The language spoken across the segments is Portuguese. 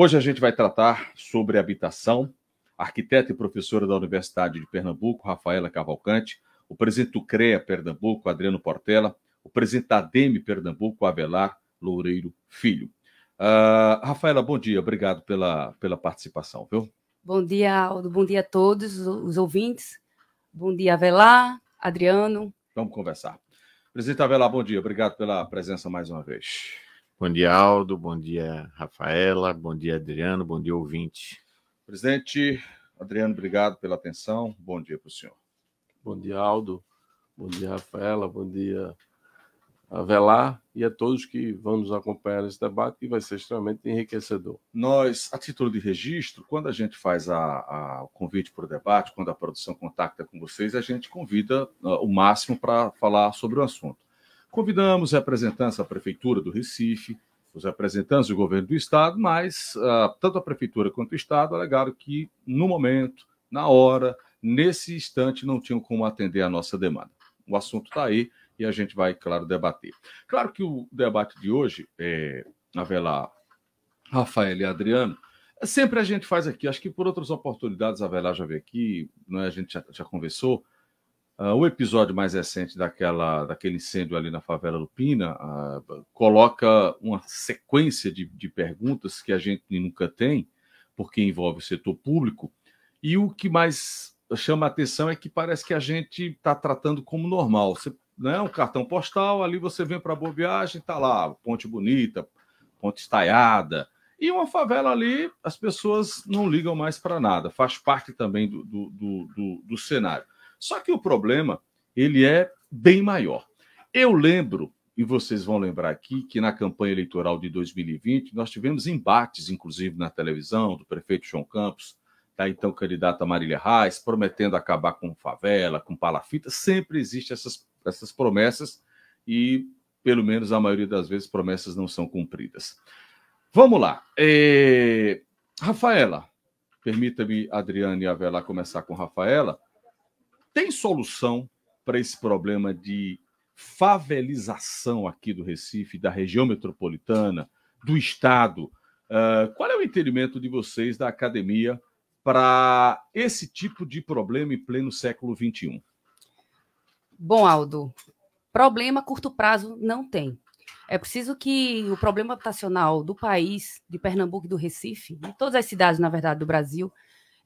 Hoje a gente vai tratar sobre habitação. arquiteta e professora da Universidade de Pernambuco, Rafaela Cavalcante, o presidente do CREA Pernambuco, Adriano Portela, o presidente da ADEME Pernambuco, Avelar Loureiro Filho. Uh, Rafaela, bom dia, obrigado pela, pela participação, viu? Bom dia, Aldo, bom dia a todos os ouvintes, bom dia, Avelar, Adriano. Vamos conversar. Presidente Avelar, bom dia, obrigado pela presença mais uma vez. Bom dia, Aldo. Bom dia, Rafaela. Bom dia, Adriano. Bom dia, ouvinte. Presidente Adriano, obrigado pela atenção. Bom dia para o senhor. Bom dia, Aldo. Bom dia, Rafaela. Bom dia, Avelar. E a todos que vão nos acompanhar nesse debate, que vai ser extremamente enriquecedor. Nós, a título de registro, quando a gente faz a, a, o convite para o debate, quando a produção contacta com vocês, a gente convida uh, o máximo para falar sobre o assunto. Convidamos representantes da Prefeitura do Recife, os representantes do governo do Estado, mas uh, tanto a Prefeitura quanto o Estado alegaram que, no momento, na hora, nesse instante, não tinham como atender a nossa demanda. O assunto está aí e a gente vai, claro, debater. Claro que o debate de hoje, é, Avelar, Rafael e Adriano, sempre a gente faz aqui, acho que por outras oportunidades, a Avelar já veio aqui, né, a gente já, já conversou, Uh, o episódio mais recente daquela, daquele incêndio ali na favela Lupina uh, ah, coloca uma sequência de, de, perguntas que a gente nunca tem, porque envolve o setor público. E o que mais chama a atenção é que parece que a gente está tratando como normal. Você, né, um cartão postal, ali você vem para Boa Viagem, está lá, ponte bonita, ponte estaiada. E uma favela ali, as pessoas não ligam mais para nada, faz parte também do, do, do, do cenário. Só que o problema, ele é bem maior. Eu lembro, e vocês vão lembrar aqui, que na campanha eleitoral de 2020, nós tivemos embates, inclusive na televisão, do prefeito João Campos, da então candidata Marília Reis, prometendo acabar com favela, com palafita. Sempre existem essas, essas promessas e, pelo menos a maioria das vezes, promessas não são cumpridas. Vamos lá. É... Rafaela, permita-me, Adriane e Avelar, começar com Rafaela. Tem solução para esse problema de favelização aqui do Recife, da região metropolitana, do Estado? Uh, qual é o entendimento de vocês da academia para esse tipo de problema em pleno século XXI? Bom, Aldo, problema a curto prazo não tem. É preciso que o problema habitacional do país, de Pernambuco e do Recife, de todas as cidades, na verdade, do Brasil,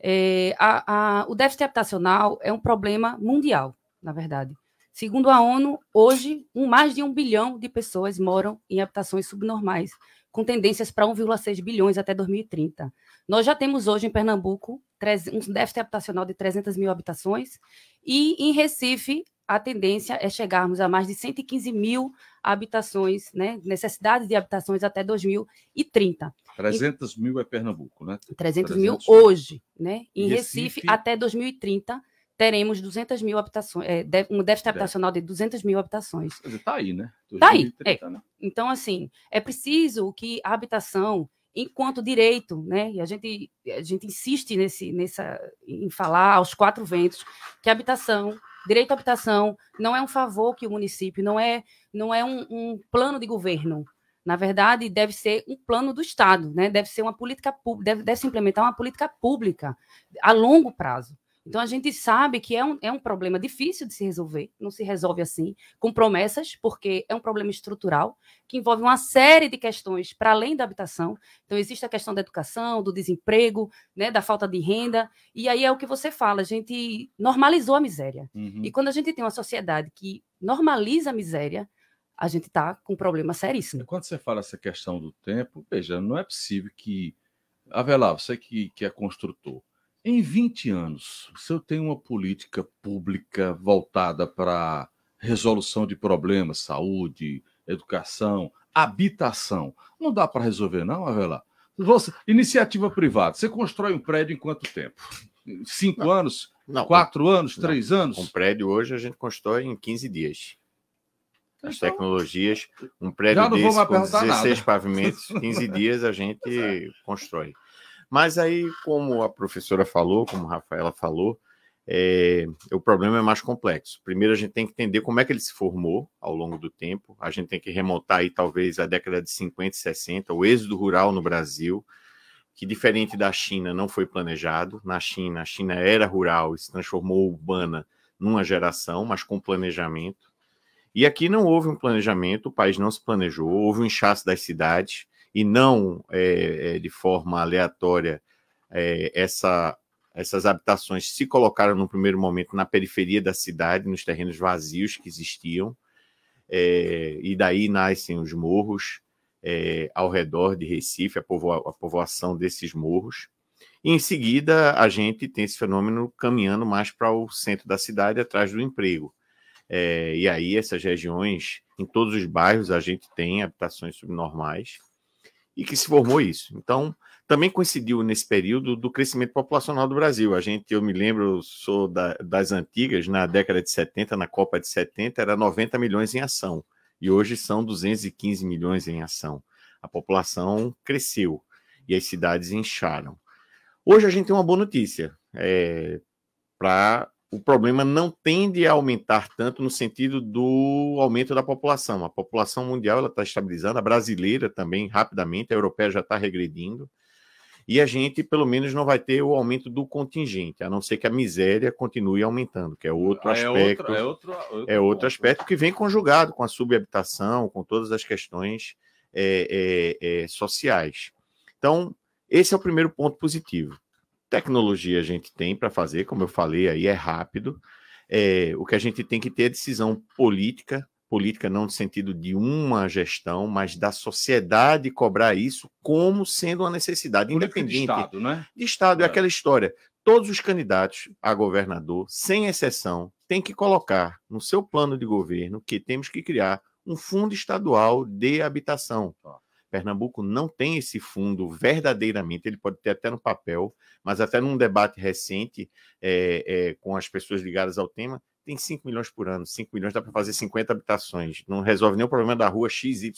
é, a, a, o déficit habitacional é um problema mundial, na verdade. Segundo a ONU, hoje, um, mais de um bilhão de pessoas moram em habitações subnormais, com tendências para 1,6 bilhões até 2030. Nós já temos hoje em Pernambuco um déficit habitacional de 300 mil habitações, e em Recife, a tendência é chegarmos a mais de 115 mil habitações, né, necessidade de habitações até 2030. 300 mil é Pernambuco, né? 300, 300 mil hoje, né? Em Recife, Recife, até 2030, teremos 200 mil habitações, é, um déficit habitacional de 200 mil habitações. Está aí, né? Está aí. É. Né? Então, assim, é preciso que a habitação enquanto direito, né? E a gente, a gente insiste nesse, nessa, em falar aos quatro ventos que a habitação Direito à habitação não é um favor que o município, não é, não é um, um plano de governo. Na verdade, deve ser um plano do Estado, né? deve ser uma política pública, deve, deve se implementar uma política pública a longo prazo. Então a gente sabe que é um, é um problema difícil de se resolver, não se resolve assim, com promessas, porque é um problema estrutural que envolve uma série de questões para além da habitação. Então existe a questão da educação, do desemprego, né, da falta de renda, e aí é o que você fala, a gente normalizou a miséria. Uhum. E quando a gente tem uma sociedade que normaliza a miséria, a gente está com um problema seríssimo. Quando você fala essa questão do tempo, veja, não é possível que. Avelar, você que, que é construtor, em 20 anos, se eu tenho uma política pública voltada para resolução de problemas, saúde, educação, habitação, não dá para resolver, não, Avelar? Você, iniciativa privada, você constrói um prédio em quanto tempo? Cinco não, anos? Não, quatro um, anos? Não, três anos? Um prédio hoje a gente constrói em 15 dias. As então, tecnologias, um prédio desse com 16 nada. pavimentos, 15 dias a gente constrói. Mas aí, como a professora falou, como a Rafaela falou, é, o problema é mais complexo. Primeiro, a gente tem que entender como é que ele se formou ao longo do tempo. A gente tem que remontar aí, talvez, à década de 50 e 60, o êxodo rural no Brasil, que, diferente da China, não foi planejado. Na China, a China era rural e se transformou urbana numa geração, mas com planejamento. E aqui não houve um planejamento, o país não se planejou, houve um inchaço das cidades e não é, de forma aleatória é, essa, essas habitações se colocaram no primeiro momento na periferia da cidade, nos terrenos vazios que existiam, é, e daí nascem os morros ao redor de Recife, a, povo, a povoação desses morros. E em seguida, a gente tem esse fenômeno caminhando mais para o centro da cidade, atrás do emprego. É, e aí, essas regiões, em todos os bairros, a gente tem habitações subnormais e que se formou isso. Então, também coincidiu nesse período do crescimento populacional do Brasil. A gente, eu me lembro, sou da, das antigas, na década de 70, na Copa de 70, era 90 milhões em ação, e hoje são 215 milhões em ação. A população cresceu e as cidades incharam. Hoje a gente tem uma boa notícia. É, para o problema não tende a aumentar tanto no sentido do aumento da população. A população mundial está estabilizando, a brasileira também rapidamente, a europeia já está regredindo. E a gente, pelo menos, não vai ter o aumento do contingente, a não ser que a miséria continue aumentando, que é outro ah, é aspecto. é, outro, é outro, é outro aspecto que vem conjugado com a subhabitação, com todas as questões é, é, sociais. Então, esse é o primeiro ponto positivo. Tecnologia a gente tem para fazer, como eu falei aí, é rápido. É, o que a gente tem que ter é decisão política, política não no sentido de uma gestão, mas da sociedade cobrar isso como sendo uma necessidade política independente. De Estado, né? De Estado, é. é aquela história. Todos os candidatos a governador, sem exceção, têm que colocar no seu plano de governo que temos que criar um fundo estadual de habitação. Tá. Pernambuco não tem esse fundo verdadeiramente, ele pode ter até no papel, mas até num debate recente é, é, com as pessoas ligadas ao tema, tem 5 milhões por ano. 5 milhões dá para fazer 50 habitações. Não resolve nenhum problema da rua XYZ.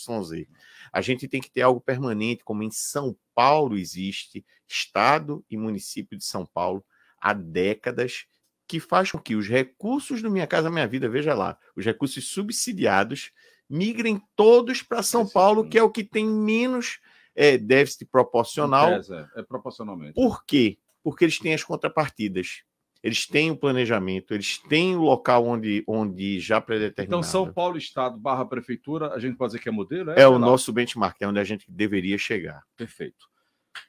A gente tem que ter algo permanente, como em São Paulo existe, Estado e município de São Paulo, há décadas, que faz com que os recursos do Minha Casa Minha Vida, veja lá, os recursos subsidiados migrem todos para São Paulo, que é o que tem menos é, déficit proporcional. É. é proporcionalmente. Por quê? Porque eles têm as contrapartidas. Eles têm o planejamento, eles têm o local onde, onde já predeterminado. Então, São Paulo Estado barra Prefeitura, a gente pode dizer que é modelo? É, é o nosso benchmark, é onde a gente deveria chegar. Perfeito.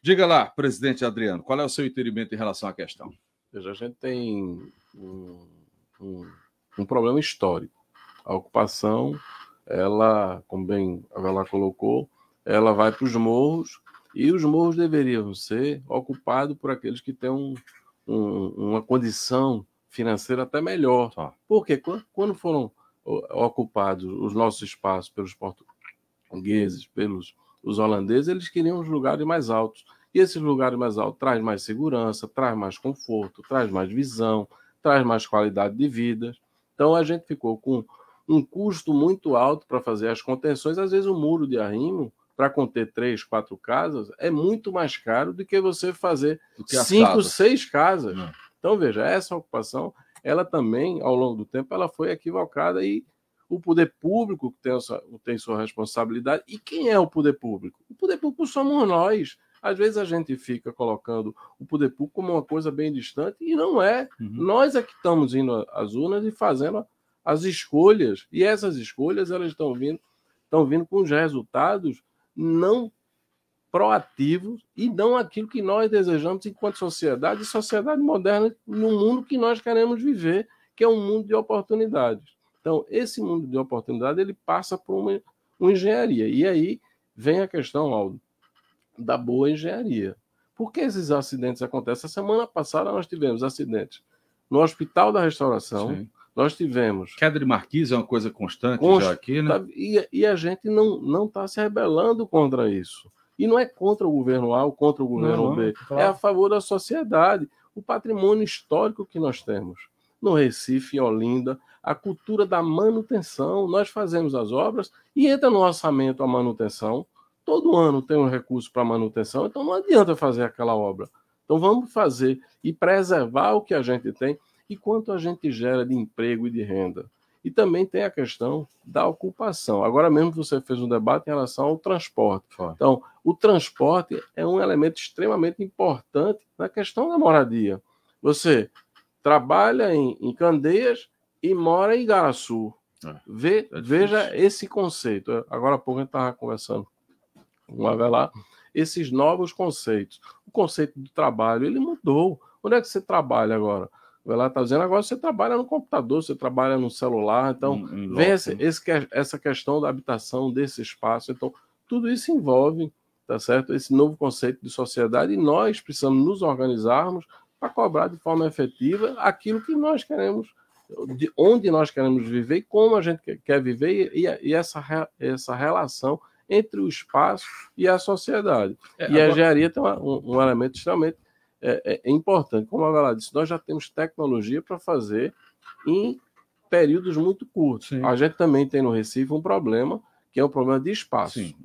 Diga lá, presidente Adriano, qual é o seu entendimento em relação à questão? Veja, a gente tem um, um, um problema histórico. A ocupação ela, como bem ela colocou, ela vai para os morros e os morros deveriam ser ocupados por aqueles que têm um, um, uma condição financeira até melhor. Tá. Porque quando foram ocupados os nossos espaços pelos portugueses, pelos os holandeses, eles queriam os lugares mais altos. E esses lugares mais altos traz mais segurança, traz mais conforto, traz mais visão, traz mais qualidade de vida. Então a gente ficou com um custo muito alto para fazer as contenções. Às vezes, o um muro de arrimo, para conter três, quatro casas, é muito mais caro do que você fazer que cinco, casas. seis casas. Não. Hum. Então, veja, essa ocupação, ela também, ao longo do tempo, ela foi equivocada e o poder público tem, sua, tem sua responsabilidade. E quem é o poder público? O poder público somos nós. Às vezes a gente fica colocando o poder público como uma coisa bem distante e não é. Uhum. Nós é que estamos indo às urnas e fazendo as escolhas. E essas escolhas elas estão vindo, estão vindo com os resultados não proativos e não aquilo que nós desejamos enquanto sociedade e sociedade moderna no mundo que nós queremos viver, que é um mundo de oportunidades. Então, esse mundo de oportunidade ele passa por uma, uma engenharia. E aí vem a questão, Aldo, da boa engenharia. Por que esses acidentes acontecem? A semana passada nós tivemos acidentes no Hospital da Restauração, Sim. Nós tivemos. Queda de marquise é uma coisa constante Const... já aqui, né? E, e a gente não está se rebelando contra isso. E não é contra o governo A ou contra o governo não, B. Claro. É a favor da sociedade. O patrimônio histórico que nós temos no Recife, em Olinda, a cultura da manutenção. Nós fazemos as obras e entra no orçamento a manutenção. Todo ano tem um recurso para manutenção, então não adianta fazer aquela obra. Então vamos fazer e preservar o que a gente tem e quanto a gente gera de emprego e de renda. E também tem a questão da ocupação. Agora mesmo você fez um debate em relação ao transporte. Então, o transporte é um elemento extremamente importante na questão da moradia. Você trabalha em, em Candeias e mora em Igaraçu. É, Ve, é veja esse conceito. Agora há pouco a gente estava conversando com o lá Esses novos conceitos. O conceito do trabalho, ele mudou. Onde é que você trabalha agora? vai lá está dizendo agora você trabalha no computador, você trabalha no celular, então um, vem esse, né? esse, é, essa questão da habitação desse espaço. Então, tudo isso envolve, tá certo? Esse novo conceito de sociedade e nós precisamos nos organizarmos para cobrar de forma efetiva aquilo que nós queremos, de onde nós queremos viver e como a gente quer viver e, e essa, essa relação entre o espaço e a sociedade. É, e agora... a engenharia tem um, um elemento extremamente é, é, é importante. Como a galera disse, nós já temos tecnologia para fazer em períodos muito curtos. Sim. A gente também tem no Recife um problema, que é o um problema de espaço. Sim,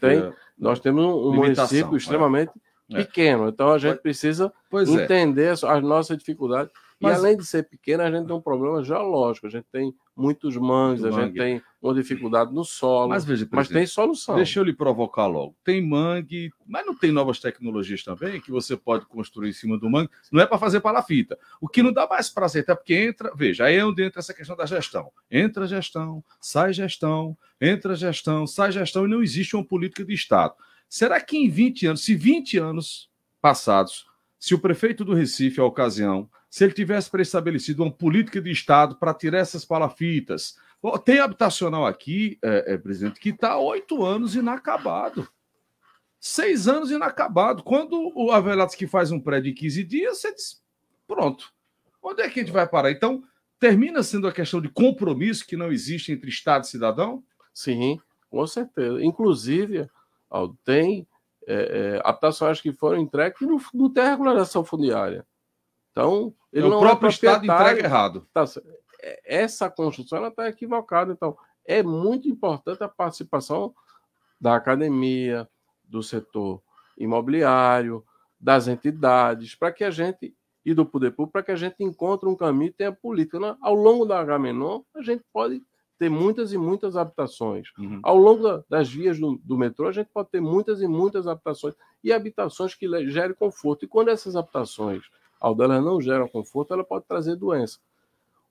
tem, nós temos um, município é. extremamente é. pequeno, então a gente pois, precisa pois é. entender as nossas dificuldades mas... E além de ser pequena, a gente tem um problema geológico, a gente tem muitos mangues, Muito a mangue. gente tem uma dificuldade no solo. Mas, veja, mas tem solução. Deixa eu lhe provocar logo. Tem mangue, mas não tem novas tecnologias também que você pode construir em cima do mangue. Não é para fazer palafita. O que não dá mais para aceitar, porque entra, veja, aí é onde entra essa questão da gestão. Entra gestão, sai gestão, entra gestão, sai gestão, e não existe uma política de Estado. Será que em 20 anos, se 20 anos passados, se o prefeito do Recife, à ocasião, se ele tivesse preestabelecido uma política de Estado para tirar essas palafitas. Tem habitacional aqui, é, é, presidente, que está oito anos inacabado. Seis anos inacabado. Quando o que faz um prédio em 15 dias, você diz: pronto. Onde é que a gente vai parar? Então, termina sendo a questão de compromisso que não existe entre Estado e cidadão? Sim, com certeza. Inclusive, tem é, é, habitações que foram entregues que não, não tem regulação fundiária. Então, ele é, não o é próprio é Estado entrega errado. Tá é, essa construção está equivocada. Então, é muito importante a participação da academia, do setor imobiliário, das entidades, para que a gente e do poder público, para que a gente encontre um caminho e tenha política. Né? Ao longo da Menor, a gente pode ter muitas e muitas habitações. Uhum. Ao longo da, das vias do, do, metrô, a gente pode ter muitas e muitas habitações e habitações que gerem conforto. E quando essas habitações ao dela não gera conforto, ela pode trazer doença.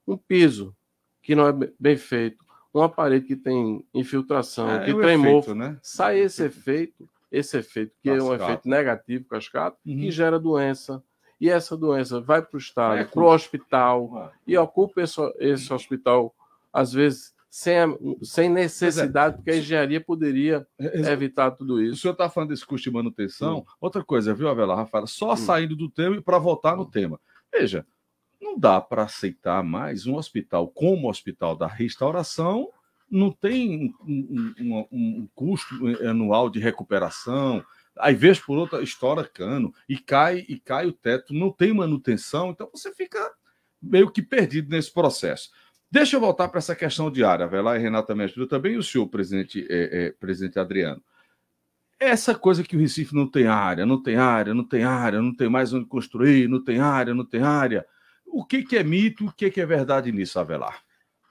Um piso que não é bem feito, uma parede que tem infiltração, é, que é tremou, efeito, né? sai esse efeito, esse efeito que é um efeito negativo, cascato, uhum. que gera doença. E essa doença vai para o estado, é, para o hospital, e ocupa esse, esse hospital, às vezes sem, sem é. necessidade, é. porque a engenharia poderia é, evitar tudo isso. O senhor está falando desse custo de manutenção. Hum. Outra coisa, viu, Avela Rafaela? Só hum. saindo do tema e para voltar no hum. tema. Veja, não dá para aceitar mais um hospital como o Hospital da Restauração não tem um, um, um, custo eh, anual de recuperação. Aí, vez por outra, estoura cano e cai e cai o teto, não tem manutenção, então você fica meio que perdido nesse processo. Deixa eu voltar para essa questão diária, vai lá, e Renata me ajuda também, e o senhor, presidente, é, é, presidente Adriano. Essa coisa que o Recife não tem área, não tem área, não tem área, não tem mais onde construir, não tem área, não tem área. O que, que é mito, o que, que é verdade nisso, Avelar?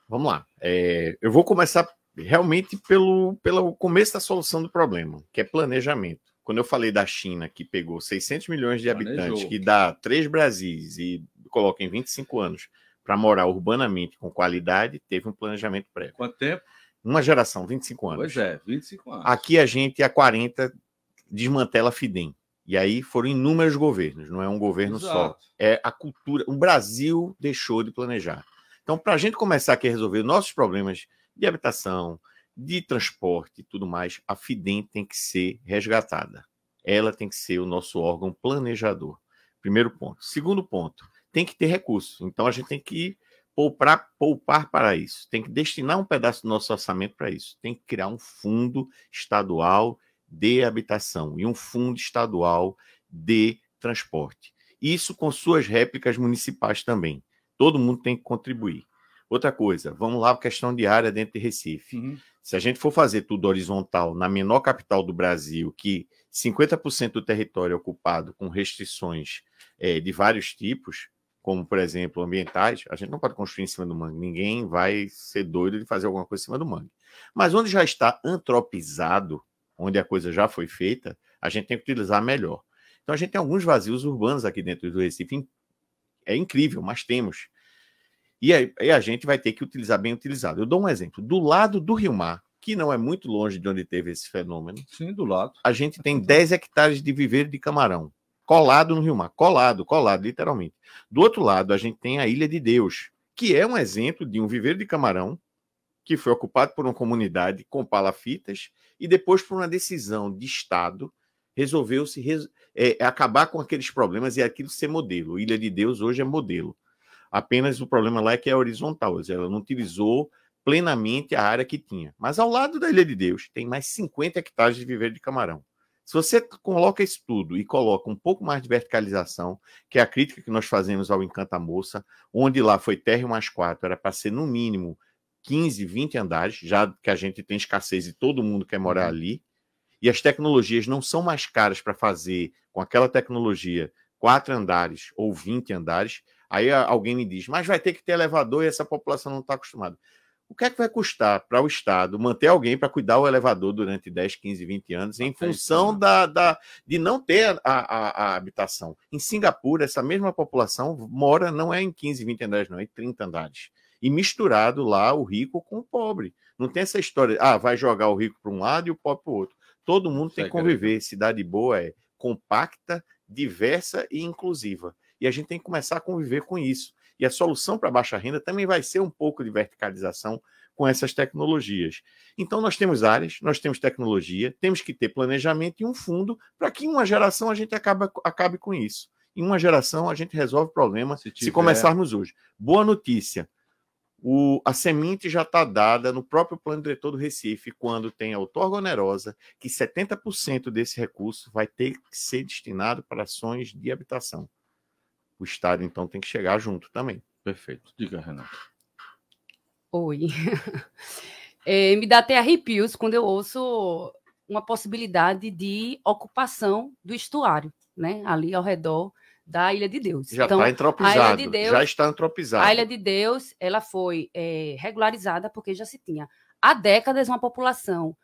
Vamos lá. É, eu vou começar realmente pelo, pelo começo da solução do problema, que é planejamento. Quando eu falei da China, que pegou 600 milhões de Planejou. habitantes, que dá três Brasis e coloca em 25 anos para morar urbanamente com qualidade, teve um planejamento prévio. Quanto tempo? Uma geração, 25 anos. Pois é, 25 anos. Aqui a gente, há 40, desmantela a FIDEM. E aí foram inúmeros governos, não é um governo Exato. só. É a cultura. O Brasil deixou de planejar. Então, para a gente começar aqui a resolver nossos problemas de habitação, de transporte e tudo mais, a FIDEM tem que ser resgatada. Ela tem que ser o nosso órgão planejador. Primeiro ponto. Segundo ponto, tem que ter recurso. Então a gente tem que poupar, poupar para isso, tem que destinar um pedaço do nosso orçamento para isso, tem que criar um fundo estadual de habitação e um fundo estadual de transporte. Isso com suas réplicas municipais também. Todo mundo tem que contribuir. Outra coisa, vamos lá para questão de área dentro de Recife. Uhum. Se a gente for fazer tudo horizontal na menor capital do Brasil, que 50% do território é ocupado com restrições é, de vários tipos, como por exemplo ambientais, a gente não pode construir em cima do mangue. Ninguém vai ser doido de fazer alguma coisa em cima do mangue. Mas onde já está antropizado, onde a coisa já foi feita, a gente tem que utilizar melhor. Então a gente tem alguns vazios urbanos aqui dentro do Recife. É incrível, mas temos. E aí, a gente vai ter que utilizar bem utilizado. Eu dou um exemplo. Do lado do Rio Mar, que não é muito longe de onde teve esse fenômeno. Sim, do lado. A gente tem 10 hectares de viveiro de camarão colado no Rio Mar, colado, colado, literalmente. Do outro lado, a gente tem a Ilha de Deus, que é um exemplo de um viveiro de camarão que foi ocupado por uma comunidade com palafitas e depois, por uma decisão de Estado, resolveu-se res... É, é, acabar com aqueles problemas e aquilo ser modelo. Ilha de Deus hoje é modelo. Apenas o problema lá é que é horizontal, ou seja, ela não utilizou plenamente a área que tinha. Mas ao lado da Ilha de Deus tem mais 50 hectares de viveiro de camarão. Se você coloca isso tudo e coloca um pouco mais de verticalização, que é a crítica que nós fazemos ao Encanta Moça, onde lá foi térreo mais quatro, era para ser no mínimo 15, 20 andares, já que a gente tem escassez e todo mundo quer morar uhum. ali, e as tecnologias não são mais caras para fazer com aquela tecnologia quatro andares ou 20 andares, aí alguém me diz, mas vai ter que ter elevador e essa população não está acostumada. O que é que vai custar para o Estado manter alguém para cuidar o elevador durante 10, 15, 20 anos, em função da, da de não ter a, a, a, habitação? Em Singapura, essa mesma população mora não é em 15, 20 andares, não, é em 30 andares. E misturado lá o rico com o pobre. Não tem essa história, ah, vai jogar o rico para um lado e o pobre para o outro. Todo mundo tem é que conviver. Cidade boa é compacta, diversa e inclusiva. E a gente tem que começar a conviver com isso. E a solução para baixa renda também vai ser um pouco de verticalização com essas tecnologias. Então, nós temos áreas, nós temos tecnologia, temos que ter planejamento e um fundo para que em uma geração a gente acabe, acabe com isso. Em uma geração a gente resolve o problema se, tiver... se começarmos hoje. Boa notícia. O, a semente já está dada no próprio plano diretor do Recife, quando tem a outorga onerosa, que 70% desse recurso vai ter que ser destinado para ações de habitação. O Estado, então, tem que chegar junto também. Perfeito. Diga, Renato. Oi. É, me dá até arrepios quando eu ouço uma possibilidade de ocupação do estuário, né? Ali ao redor da Ilha de Deus. Já está então, tá entropizado. De Deus, já está entropizado. A Ilha de Deus, ela foi é, regularizada porque já se tinha há décadas uma população,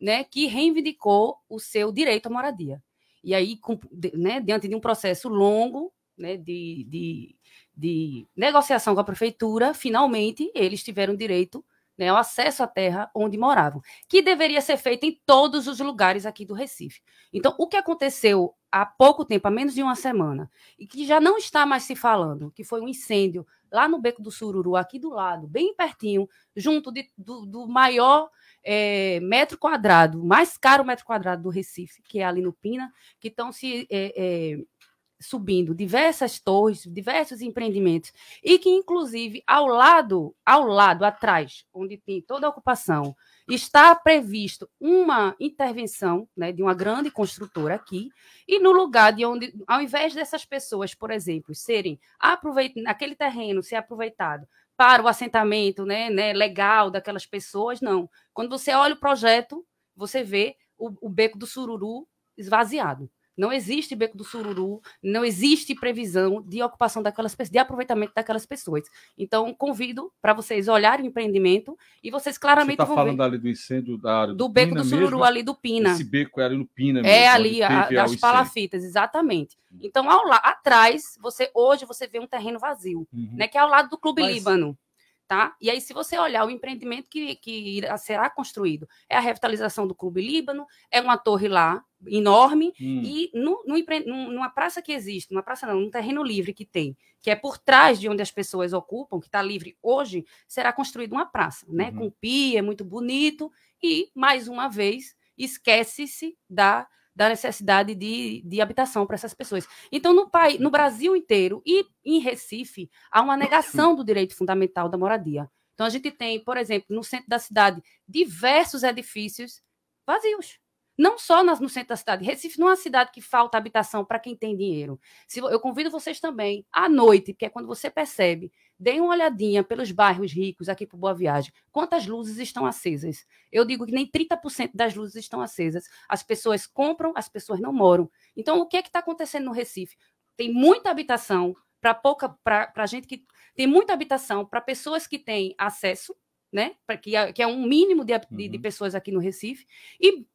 né, que reivindicou o seu direito à moradia. E aí, com, né, diante de um processo longo né, de, de, de negociação com a prefeitura, finalmente eles tiveram direito né, ao acesso à terra onde moravam, que deveria ser feito em todos os lugares aqui do Recife. Então, o que aconteceu há pouco tempo, há menos de uma semana, e que já não está mais se falando, que foi um incêndio lá no Beco do Sururu, aqui do lado, bem pertinho, junto de, do, do, maior é, metro quadrado, mais caro metro quadrado do Recife, que é ali no Pina, que estão se é, é, subindo diversas torres, diversos empreendimentos, e que, inclusive, ao lado, ao lado, atrás, onde tem toda a ocupação, está previsto uma intervenção né, de uma grande construtora aqui, e no lugar de onde, ao invés dessas pessoas, por exemplo, serem aquele terreno ser aproveitado para o assentamento né, né, legal daquelas pessoas, não. Quando você olha o projeto, você vê o, o beco do sururu esvaziado. Não existe beco do sururu, não existe previsão de ocupação daquelas pessoas, de aproveitamento daquelas pessoas. Então, convido para vocês olharem o empreendimento e vocês claramente Você tá vão falando ali do incêndio da área do, do beco Pina do sururu mesmo, ali do Pina. Esse beco era no Pina é mesmo. É ali a, as palafitas, exatamente. Então, ao lá atrás, você hoje você vê um terreno vazio, uhum. né, que é ao lado do Clube Mas... Líbano. Tá? E aí, se você olhar o empreendimento que, que será construído, é a revitalização do Clube Líbano, é uma torre lá enorme, hum. e no, no, numa praça que existe, numa praça não, num terreno livre que tem, que é por trás de onde as pessoas ocupam, que está livre hoje, será construída uma praça, né? Uhum. Com pia, é muito bonito, e, mais uma vez, esquece-se da da necessidade de, de habitação para essas pessoas. Então, no, país, no Brasil inteiro e em Recife, há uma negação do direito fundamental da moradia. Então, a gente tem, por exemplo, no centro da cidade, diversos edifícios vazios. Não só nas, no centro da cidade. Recife não é uma cidade que falta habitação para quem tem dinheiro. Se, eu convido vocês também, à noite, porque é quando você percebe Deem uma olhadinha pelos bairros ricos aqui por Boa Viagem. Quantas luzes estão acesas? Eu digo que nem 30% das luzes estão acesas. As pessoas compram, as pessoas não moram. Então, o que é que está acontecendo no Recife? Tem muita habitação para pouca, para gente que tem muita habitação para pessoas que têm acesso, né? Pra, que, é, que é um mínimo de, de, de uhum. pessoas aqui no Recife e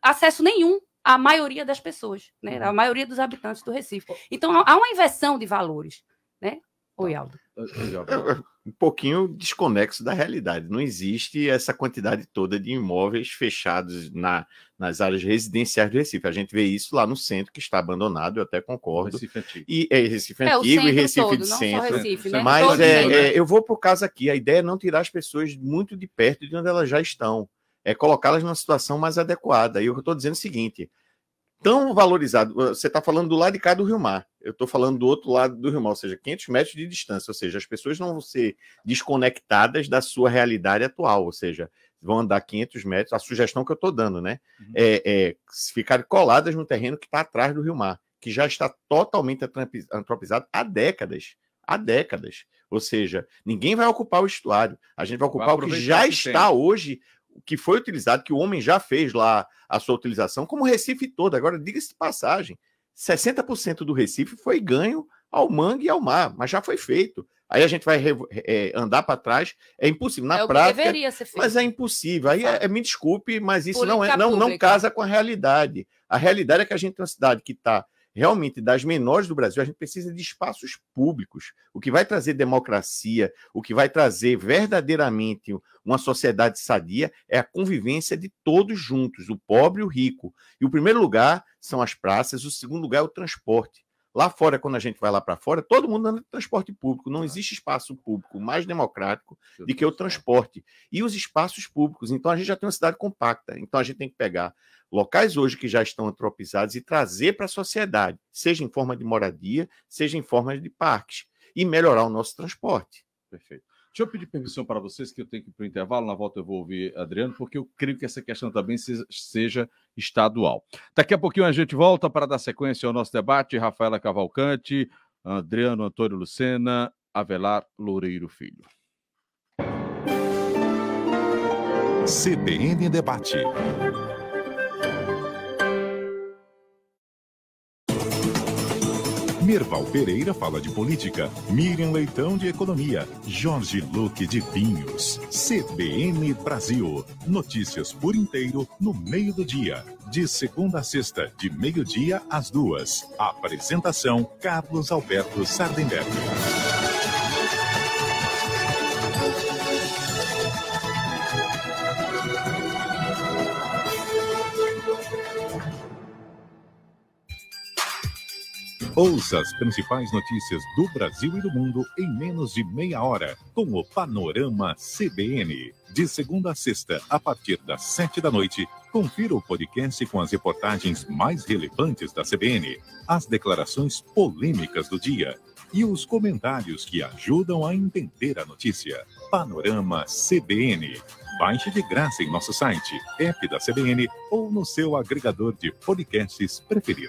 acesso nenhum à maioria das pessoas, né? Uhum. a maioria dos habitantes do Recife. Então, há uma inversão de valores. Né? Oi, tá. Aldo. É um pouquinho desconexo da realidade. Não existe essa quantidade toda de imóveis fechados na, nas áreas residenciais do Recife. A gente vê isso lá no centro, que está abandonado, eu até concordo. Recife Antigo. E, é, Recife é, e Recife todo, de Centro. Recife, né? Mas é, né? é, eu vou por causa caso aqui. A ideia é não tirar as pessoas muito de perto de onde elas já estão. É colocá-las numa situação mais adequada. E eu estou dizendo o seguinte: tão valorizado. Você está falando do lado de cá do Rio Mar, eu estou falando do outro lado do Rio Mar, ou seja, 500 metros de distância. Ou seja, as pessoas não vão ser desconectadas da sua realidade atual, ou seja, vão andar 500 metros. A sugestão que eu estou dando, né? Uhum. É, é ficar coladas no terreno que está atrás do Rio Mar, que já está totalmente antropizado há décadas. Há décadas. Ou seja, ninguém vai ocupar o estuário. A gente vai ocupar o que já está hoje que foi utilizado, que o homem já fez lá a sua utilização, como o Recife todo. Agora, diga-se de passagem, 60% do Recife foi ganho ao mangue e ao mar, mas já foi feito. Aí a gente vai é, andar para trás, é impossível. Na é prática, deveria ser feito. mas é impossível. Aí é, é me desculpe, mas isso não, é, não, não casa com a realidade. A realidade é que a gente tem uma cidade que está realmente das menores do Brasil, a gente precisa de espaços públicos. O que vai trazer democracia, o que vai trazer verdadeiramente uma sociedade sadia é a convivência de todos juntos, o pobre e o rico. E o primeiro lugar são as praças, o segundo lugar é o transporte. Lá fora, quando a gente vai lá para fora, todo mundo anda de transporte público. Não existe espaço público mais democrático do que o transporte e os espaços públicos. Então a gente já tem uma cidade compacta. Então a gente tem que pegar locais hoje que já estão antropizados e trazer para a sociedade, seja em forma de moradia, seja em forma de parques, e melhorar o nosso transporte. Perfeito. Deixa eu pedir permissão para vocês, que eu tenho que ir para o intervalo. Na volta eu vou ouvir Adriano, porque eu creio que essa questão também seja estadual. Daqui a pouquinho a gente volta para dar sequência ao nosso debate. Rafaela Cavalcante, Adriano Antônio Lucena, Avelar Loureiro Filho. CBN Debate. Merval Pereira fala de política, Miriam Leitão de economia, Jorge Luque de vinhos. CBN Brasil. Notícias por inteiro no meio do dia. De segunda a sexta, de meio-dia às duas. Apresentação: Carlos Alberto Sardenberg. Ouça as principais notícias do Brasil e do mundo em menos de meia hora com o Panorama CBN. De segunda a sexta, a partir das sete da noite, confira o podcast com as reportagens mais relevantes da CBN, as declarações polêmicas do dia e os comentários que ajudam a entender a notícia. Panorama CBN. Baixe de graça em nosso site, app da CBN ou no seu agregador de podcasts preferido.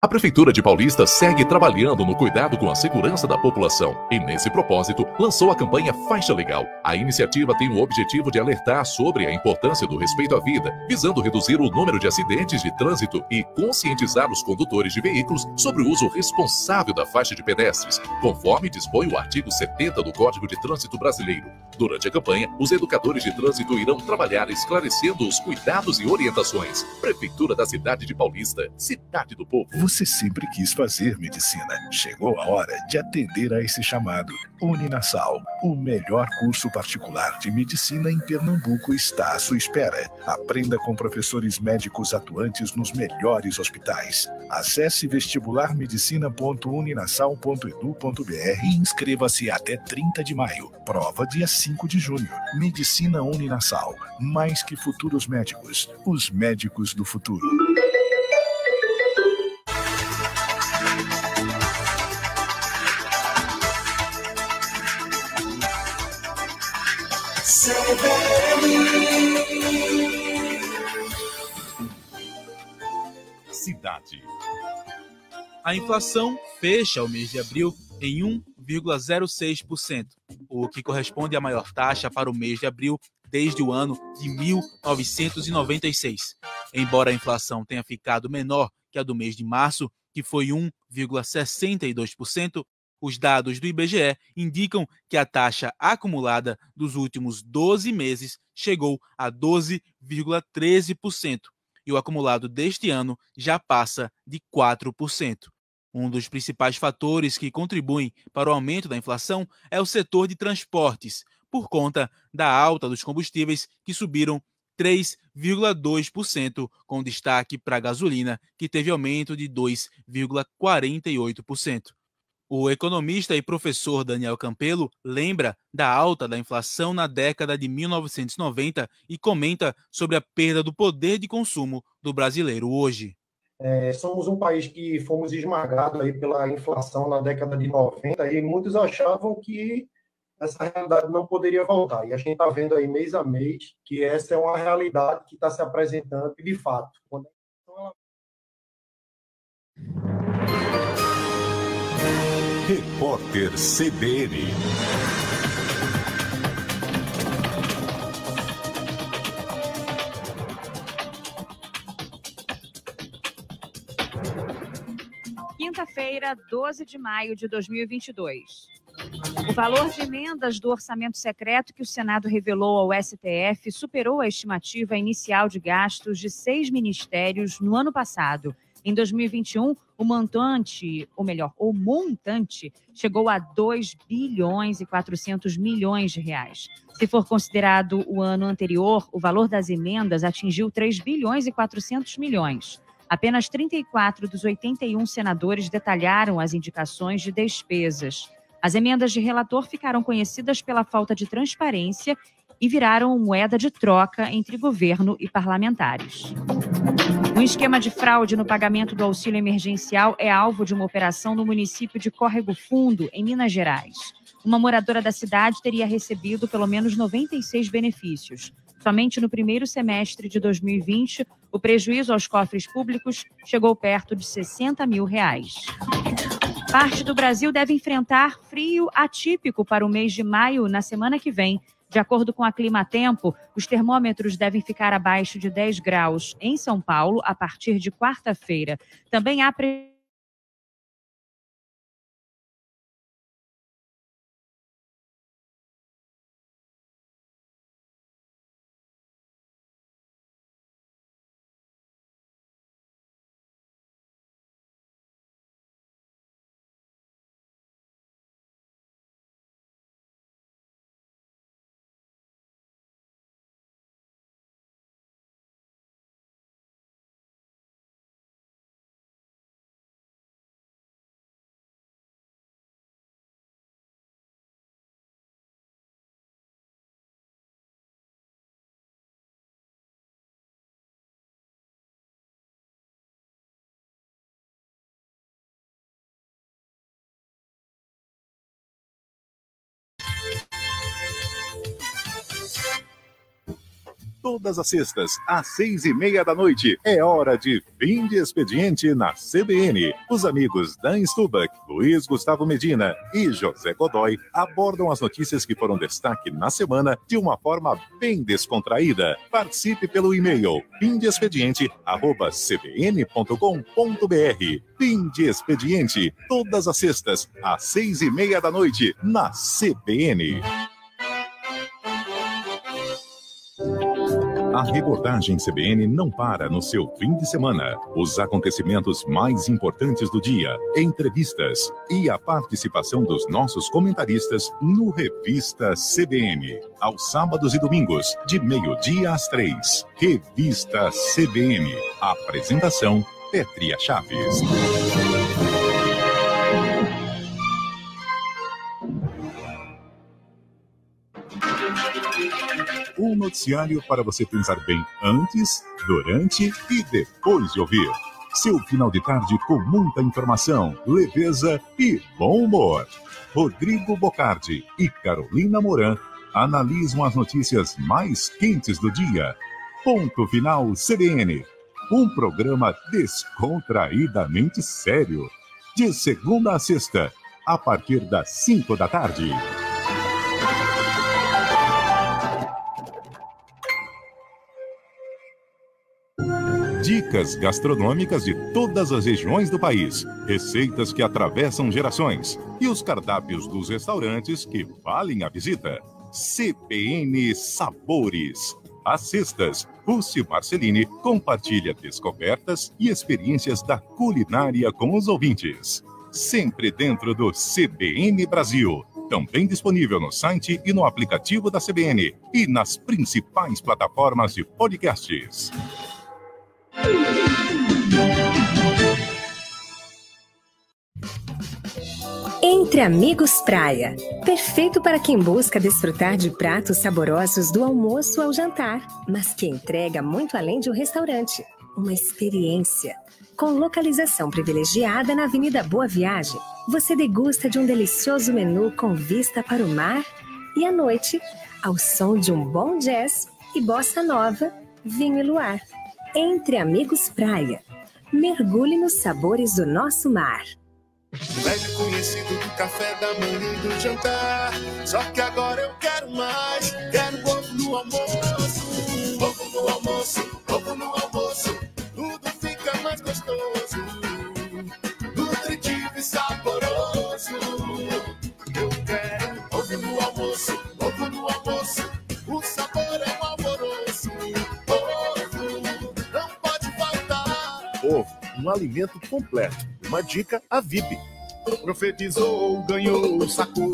A Prefeitura de Paulista segue trabalhando no cuidado com a segurança da população e, nesse propósito, lançou a campanha Faixa Legal. A iniciativa tem o objetivo de alertar sobre a importância do respeito à vida, visando reduzir o número de acidentes de trânsito e conscientizar os condutores de veículos sobre o uso responsável da faixa de pedestres, conforme dispõe o artigo 70 do Código de Trânsito Brasileiro. Durante a campanha, os educadores de trânsito irão trabalhar esclarecendo os cuidados e orientações. Prefeitura da Cidade de Paulista, Cidade do Povo. Você sempre quis fazer medicina. Chegou a hora de atender a esse chamado. Uninasal, o melhor curso particular de medicina em Pernambuco, está à sua espera. Aprenda com professores médicos atuantes nos melhores hospitais. Acesse vestibularmedicina.uninasal.edu.br e inscreva-se até 30 de maio. Prova dia 5 de junho. Medicina Uninasal. Mais que futuros médicos, os médicos do futuro. cidade. A inflação fecha o mês de abril em 1,06%, o que corresponde à maior taxa para o mês de abril desde o ano de 1996. Embora a inflação tenha ficado menor que a do mês de março, que foi 1,62%, os dados do IBGE indicam que a taxa acumulada dos últimos 12 meses chegou a 12,13%, e o acumulado deste ano já passa de 4%. Um dos principais fatores que contribuem para o aumento da inflação é o setor de transportes, por conta da alta dos combustíveis que subiram 3,2%, com destaque para a gasolina, que teve aumento de 2,48%. O economista e professor Daniel Campelo lembra da alta da inflação na década de 1990 e comenta sobre a perda do poder de consumo do brasileiro hoje. É, somos um país que fomos esmagados aí pela inflação na década de 90 e muitos achavam que essa realidade não poderia voltar. E a gente está vendo aí mês a mês que essa é uma realidade que está se apresentando de fato. Quando... É Repórter CBN. Quinta-feira, 12 de maio de 2022. O valor de emendas do orçamento secreto que o Senado revelou ao STF superou a estimativa inicial de gastos de seis ministérios no ano passado. Em 2021, o montante, ou melhor, o montante, chegou a 2 bilhões e 400 milhões de reais. Se for considerado o ano anterior, o valor das emendas atingiu 3 bilhões e 400 milhões. Apenas 34 dos 81 senadores detalharam as indicações de despesas. As emendas de relator ficaram conhecidas pela falta de transparência e viraram moeda de troca entre governo e parlamentares. Um esquema de fraude no pagamento do auxílio emergencial é alvo de uma operação no município de Córrego Fundo, em Minas Gerais. Uma moradora da cidade teria recebido pelo menos 96 benefícios. Somente no primeiro semestre de 2020, o prejuízo aos cofres públicos chegou perto de 60 mil reais. Parte do Brasil deve enfrentar frio atípico para o mês de maio, na semana que vem. De acordo com a Clima Tempo, os termômetros devem ficar abaixo de 10 graus em São Paulo a partir de quarta-feira. Também há previsão todas as sextas, às seis e meia da noite. É hora de fim de expediente na CBN. Os amigos Dan Stubach, Luiz Gustavo Medina e José Godoy abordam as notícias que foram destaque na semana de uma forma bem descontraída. Participe pelo e-mail fimdeexpediente.cbn.com.br. Fim de expediente, todas as sextas, às seis e meia da noite, na CBN. A reportagem CBN não para no seu fim de semana. Os acontecimentos mais importantes do dia, entrevistas e a participação dos nossos comentaristas no Revista CBN. Aos sábados e domingos, de meio-dia às três. Revista CBN. Apresentação Petria Chaves. um noticiário para você pensar bem antes, durante e depois de ouvir. Seu final de tarde com muita informação, leveza e bom humor. Rodrigo Bocardi e Carolina Moran analisam as notícias mais quentes do dia. Ponto Final CBN. Um programa descontraídamente sério. De segunda a sexta, a partir das 5 da tarde. Dicas gastronômicas de todas as regiões do país, receitas que atravessam gerações e os cardápios dos restaurantes que valem a visita. CPN Sabores. Assistas. Pulse Marceline compartilha descobertas e experiências da culinária com os ouvintes. Sempre dentro do CBN Brasil. Também disponível no site e no aplicativo da CBN e nas principais plataformas de podcasts. Entre Amigos Praia. Perfeito para quem busca desfrutar de pratos saborosos do almoço ao jantar, mas que entrega muito além de um restaurante. Uma experiência. Com localização privilegiada na Avenida Boa Viagem, você degusta de um delicioso menu com vista para o mar e à noite, ao som de um bom jazz e bossa nova, vinho e luar. Entre Amigos Praia. Mergulhe nos sabores do nosso mar. Velho conhecido do café da manhã e do jantar. Só que agora eu quero mais. Quero ovo no almoço. Ovo no almoço. Ovo no almoço. Tudo fica mais gostoso. Nutritivo e saboroso. Eu quero ovo no almoço. Ovo no almoço. povo um alimento completo. Uma dica, a VIP. Profetizou, ganhou, sacou,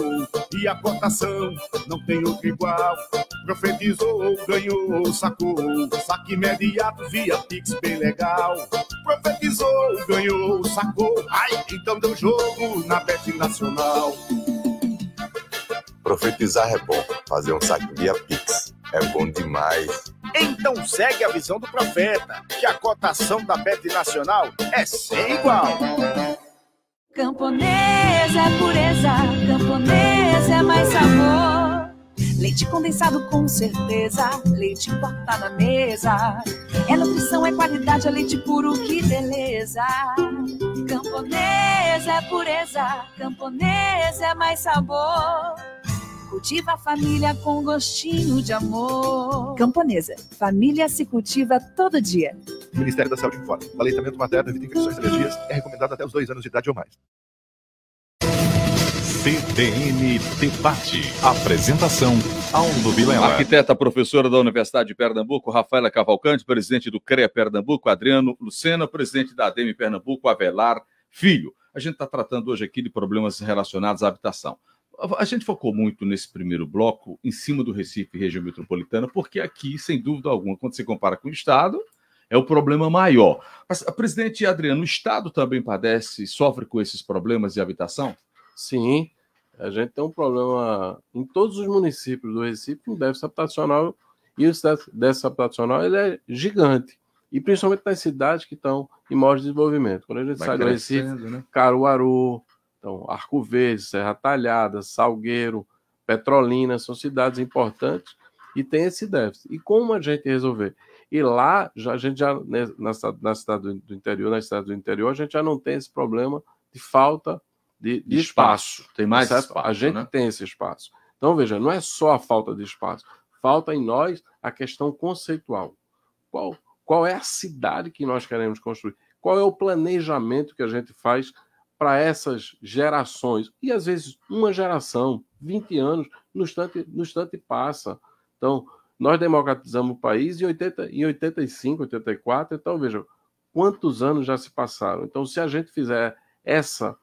e a cotação não tem outro igual. Profetizou, ganhou, sacou, saque imediato via Pix bem legal. Profetizou, ganhou, sacou, ai, então deu jogo na Bet Nacional. Profetizar é bom, fazer um saque via Pix é bom demais. Então segue a visão do profeta, que a cotação da Bet Nacional é sem igual. Camponesa é pureza, camponesa é mais sabor. Leite condensado com certeza, leite corta na mesa. É nutrição, é qualidade, é leite puro, que beleza. Camponesa é pureza, camponesa é mais sabor cultiva a família com gostinho de amor. Camponesa, família se cultiva todo dia. Ministério da Saúde informa. Aleitamento materno evita infecções alergias é recomendado até os dois anos de idade ou mais. CBN Debate. Apresentação, Aldo Vilela. Arquiteta professora da Universidade de Pernambuco, Rafaela Cavalcante, presidente do CREA Pernambuco, Adriano Lucena, presidente da ADEME Pernambuco, Avelar Filho. A gente está tratando hoje aqui de problemas relacionados à habitação. A gente focou muito nesse primeiro bloco em cima do Recife e região metropolitana, porque aqui, sem dúvida alguma, quando se compara com o Estado, é o problema maior. Mas, presidente Adriano, o Estado também padece, sofre com esses problemas de habitação? Sim, a gente tem um problema em todos os municípios do Recife, no déficit habitacional, e o déficit habitacional ele é gigante, e principalmente nas cidades que estão em maior desenvolvimento. Quando a gente Vai sai do Recife, né? Caruaru, então, Arco Verde, Serra Talhada, Salgueiro, Petrolina, são cidades importantes e tem esse déficit. E como a gente resolver? E lá, já, a gente já, né, na, na cidade do interior, na cidade do interior, a gente já não tem esse problema de falta de, de espaço. espaço. Tem mais espaço, A gente né? tem esse espaço. Então, veja, não é só a falta de espaço. Falta em nós a questão conceitual. Qual, qual é a cidade que nós queremos construir? Qual é o planejamento que a gente faz para essas gerações. E às vezes uma geração, 20 anos, no instante, no instante passa. Então, nós democratizamos o país em, 80, em 85, 84, então veja quantos anos já se passaram. Então, se a gente fizer essa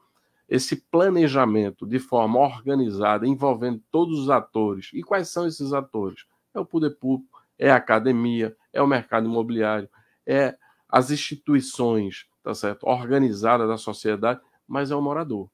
esse planejamento de forma organizada, envolvendo todos os atores. E quais são esses atores? É o poder público, é a academia, é o mercado imobiliário, é as instituições, tá certo? organizadas da sociedade mas é o morador,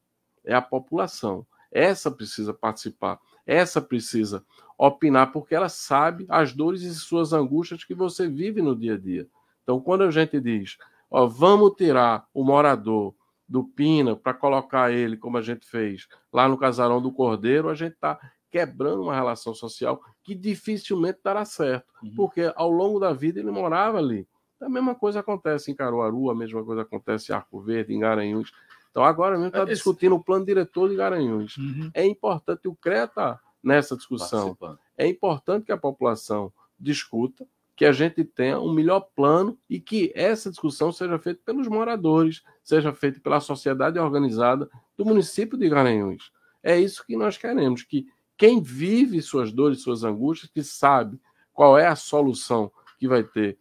é a população. Essa precisa participar, essa precisa opinar, porque ela sabe as dores e suas angústias que você vive no dia a dia. Então, quando a gente diz, ó, vamos tirar o morador do Pina para colocar ele, como a gente fez lá no Casarão do Cordeiro, a gente está quebrando uma relação social que dificilmente dará certo, uhum. porque ao longo da vida ele morava ali. A mesma coisa acontece em Caruaru, a mesma coisa acontece em Arco Verde, em Garanhuns. Então, agora mesmo está é discutindo o plano diretor de Garanhuns. Uhum. É importante o CREA tá nessa discussão. É importante que a população discuta, que a gente tenha um melhor plano e que essa discussão seja feita pelos moradores, seja feita pela sociedade organizada do município de Garanhuns. É isso que nós queremos, que quem vive suas dores, suas angústias, que sabe qual é a solução que vai ter.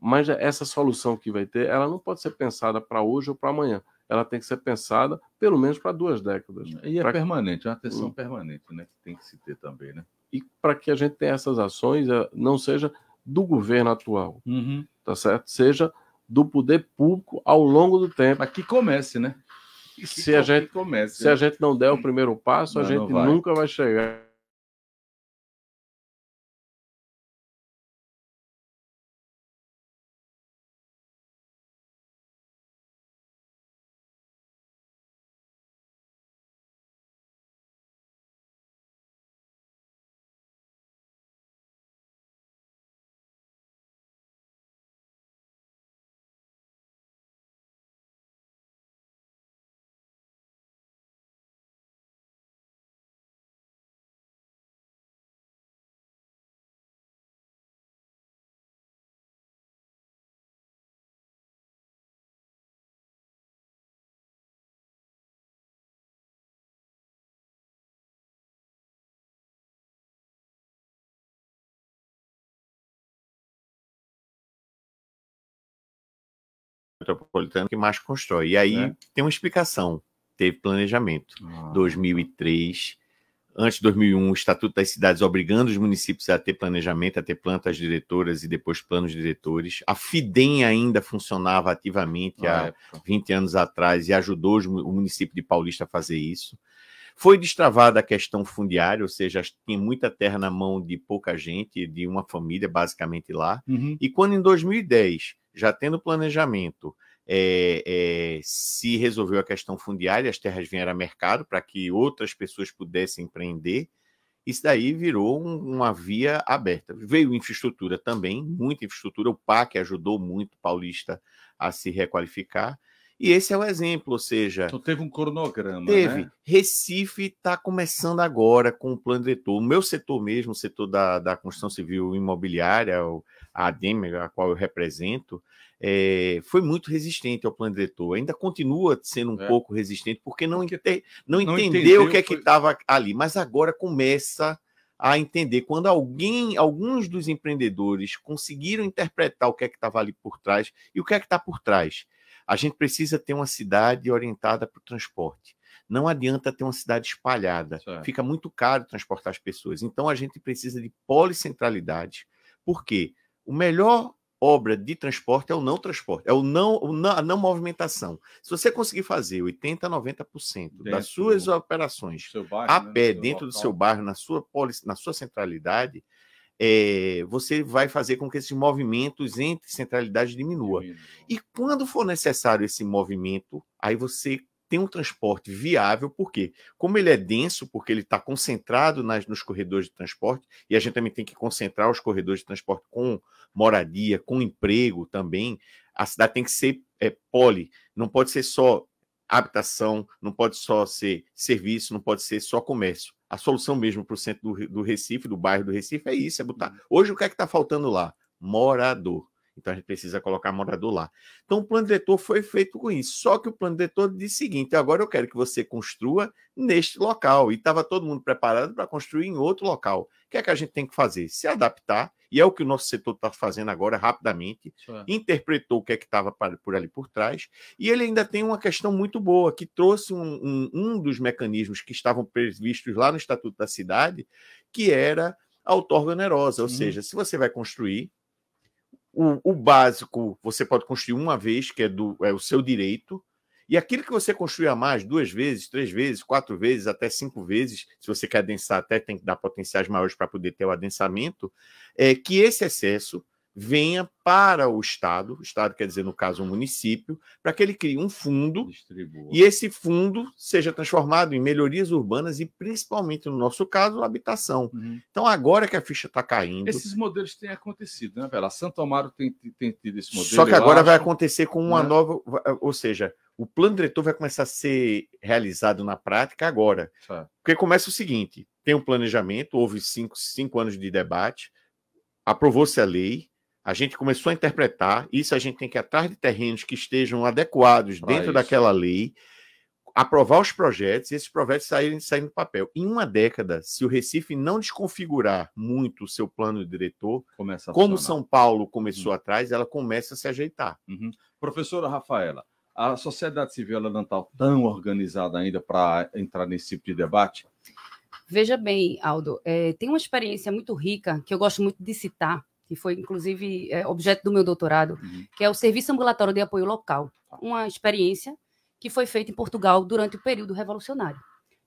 Mas essa solução que vai ter, ela não pode ser pensada para hoje ou para amanhã ela tem que ser pensada pelo menos para duas décadas. E é pra... permanente, é uma atenção uhum. permanente, né? Que tem que se ter também, né? E para que a gente tenha essas ações, eh, não seja do governo atual, uhum. tá certo? Seja do poder público ao longo do tempo. Aqui que comece, né? Que se, a gente, comece, se né? a gente não der o hum. primeiro passo, não, a gente vai. nunca vai chegar metropolitana que mais constrói. E aí é. tem uma explicação. Teve planejamento. Ah. 2003, antes de 2001, o Estatuto das Cidades obrigando os municípios a ter planejamento, a ter plantas diretoras e depois planos diretores. A FIDEM ainda funcionava ativamente há 20 anos atrás e ajudou o município de Paulista a fazer isso. Foi destravada a questão fundiária, ou seja, tinha muita terra na mão de pouca gente, de uma família basicamente lá. Uhum. E quando em 2010 já tendo planejamento, é, é, se resolveu a questão fundiária, as terras vieram a mercado para que outras pessoas pudessem empreender. Isso daí virou um, uma via aberta. Veio infraestrutura também, muita infraestrutura. O PAC ajudou muito o paulista a se requalificar. E esse é o exemplo, ou seja. Então teve um cronograma. Teve. Né? Recife está começando agora com o plano diretor. O meu setor mesmo, o setor da, da construção civil imobiliária, o, a ADEME, a qual eu represento, é, foi muito resistente ao plano diretor. Ainda continua sendo um é. pouco resistente, porque não, não, não entendeu, entendeu, o que é que estava ali. Mas agora começa a entender. Quando alguém, alguns dos empreendedores conseguiram interpretar o que é que estava ali por trás e o que é que está por trás. A gente precisa ter uma cidade orientada para o transporte. Não adianta ter uma cidade espalhada. Certo. Fica muito caro transportar as pessoas. Então a gente precisa de policentralidade. Por quê? o melhor obra de transporte é o não transporte, é o não, o não a não movimentação. Se você conseguir fazer 80, 90% dentro das suas do, operações bairro, a né, pé, dentro do seu bairro, na sua na sua centralidade, é, você vai fazer com que esses movimentos entre centralidade diminua. Diminua. E quando for necessário esse movimento, aí você tem um transporte viável, porque como ele é denso, porque ele está concentrado nas, nos corredores de transporte, e a gente também tem que concentrar os corredores de transporte com moradia, com emprego também, a cidade tem que ser é, poli, não pode ser só habitação, não pode só ser serviço, não pode ser só comércio. A solução mesmo para o centro do, do Recife, do bairro do Recife, é isso, é botar. Uhum. Hoje o que é que está faltando lá? Morador. Então a gente precisa colocar morador lá. Então o plano diretor foi feito com isso. Só que o plano diretor disse o seguinte: agora eu quero que você construa neste local. E estava todo mundo preparado para construir em outro local. O que é que a gente tem que fazer? Se adaptar, e é o que o nosso setor está fazendo agora, rapidamente. É. Interpretou o que é que estava por ali por trás. E ele ainda tem uma questão muito boa, que trouxe um, um, um dos mecanismos que estavam previstos lá no Estatuto da Cidade, que era a outorga onerosa. Ou uhum. seja, se você vai construir, o, o, básico você pode construir uma vez, que é, do, é o seu direito, e aquilo que você construir a mais, duas vezes, três vezes, quatro vezes, até cinco vezes, se você quer adensar, até tem que dar potenciais maiores para poder ter o adensamento, é que esse excesso venha para o Estado, o Estado quer dizer, no caso, o um município, para que ele crie um fundo Distribua. e esse fundo seja transformado em melhorias urbanas e, principalmente, no nosso caso, habitação. Uhum. Então, agora que a ficha está caindo. Esses modelos têm acontecido, né, Vela? Santo Amaro tem, tem, tido esse modelo. Só que agora acho, vai acontecer com uma né? nova. Eh, ou seja, o plano diretor vai começar a ser realizado na prática agora. Porque começa o seguinte: tem um planejamento, houve cinco, cinco anos de debate, aprovou-se a lei a gente começou a interpretar, isso a gente tem que ir atrás de terrenos que estejam adequados dentro isso. daquela lei, aprovar os projetos e esses projetos saírem, do papel. Em uma década, se o Recife não desconfigurar muito o seu plano de diretor, como São Paulo começou uhum. atrás, ela começa a se ajeitar. Uhum. Professora Rafaela, a sociedade civil ela não está tão organizada ainda para entrar nesse tipo de debate? Veja bem, Aldo, é, tem uma experiência muito rica que eu gosto muito de citar, que foi inclusive é, objeto do meu doutorado, uhum. que é o Serviço Ambulatório de Apoio Local, uma experiência que foi feita em Portugal durante o período revolucionário.